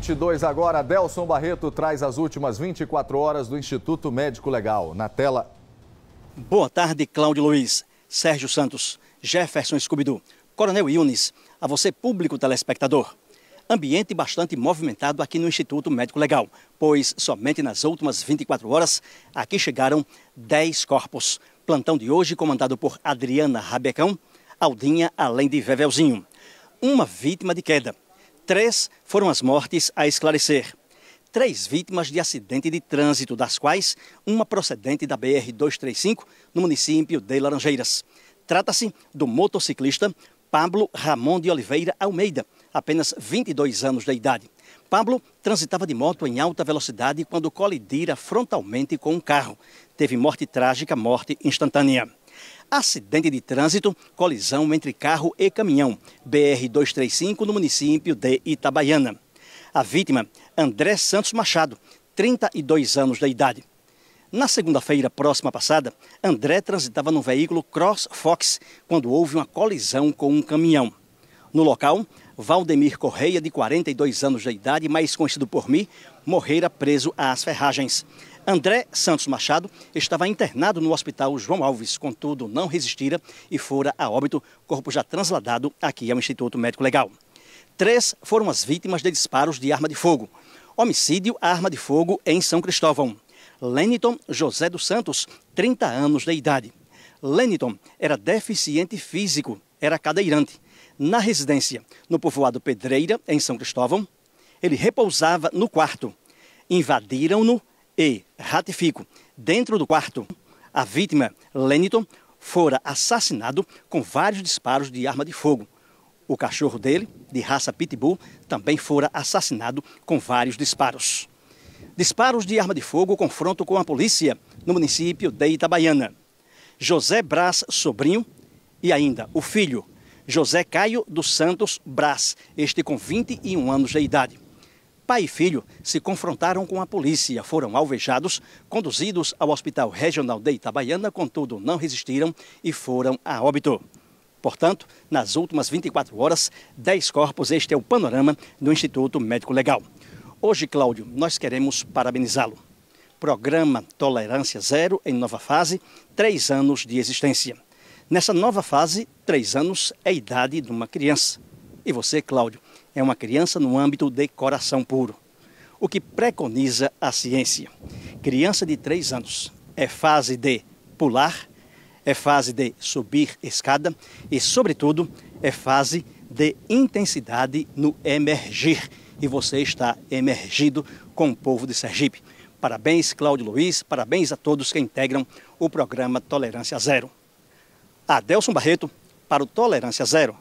22 agora, Delson Barreto traz as últimas 24 horas do Instituto Médico Legal. Na tela. Boa tarde, Cláudio Luiz, Sérgio Santos, Jefferson Scoobidu, Coronel Yunis, a você público telespectador. Ambiente bastante movimentado aqui no Instituto Médico Legal, pois somente nas últimas 24 horas aqui chegaram 10 corpos. Plantão de hoje comandado por Adriana Rabecão, Aldinha, além de Vevelzinho. Uma vítima de queda Três foram as mortes a esclarecer. Três vítimas de acidente de trânsito, das quais uma procedente da BR-235 no município de Laranjeiras. Trata-se do motociclista Pablo Ramon de Oliveira Almeida, apenas 22 anos de idade. Pablo transitava de moto em alta velocidade quando colidira frontalmente com um carro. Teve morte trágica, morte instantânea. Acidente de trânsito, colisão entre carro e caminhão, BR-235 no município de Itabaiana. A vítima, André Santos Machado, 32 anos de idade. Na segunda-feira próxima passada, André transitava num veículo Cross Fox quando houve uma colisão com um caminhão. No local, Valdemir Correia, de 42 anos de idade, mais conhecido por mim, morrera preso às ferragens. André Santos Machado estava internado no hospital João Alves, contudo não resistira e fora a óbito, corpo já transladado aqui ao Instituto Médico Legal. Três foram as vítimas de disparos de arma de fogo. Homicídio a arma de fogo em São Cristóvão. Leniton José dos Santos, 30 anos de idade. Leniton era deficiente físico, era cadeirante na residência, no povoado Pedreira, em São Cristóvão. Ele repousava no quarto. Invadiram-no e, ratifico, dentro do quarto, a vítima, Leniton, fora assassinado com vários disparos de arma de fogo. O cachorro dele, de raça pitbull, também fora assassinado com vários disparos. Disparos de arma de fogo, confronto com a polícia no município de Itabaiana. José Braz Sobrinho e ainda o filho José Caio dos Santos Brás, este com 21 anos de idade. Pai e filho se confrontaram com a polícia, foram alvejados, conduzidos ao Hospital Regional de Itabaiana, contudo não resistiram e foram a óbito. Portanto, nas últimas 24 horas, 10 corpos, este é o panorama do Instituto Médico Legal. Hoje, Cláudio, nós queremos parabenizá-lo. Programa Tolerância Zero em nova fase, três anos de existência. Nessa nova fase, três anos é a idade de uma criança. E você, Cláudio, é uma criança no âmbito de coração puro, o que preconiza a ciência. Criança de três anos é fase de pular, é fase de subir escada e, sobretudo, é fase de intensidade no emergir. E você está emergido com o povo de Sergipe. Parabéns, Cláudio Luiz, parabéns a todos que integram o programa Tolerância Zero. Adelson Barreto, para o Tolerância Zero.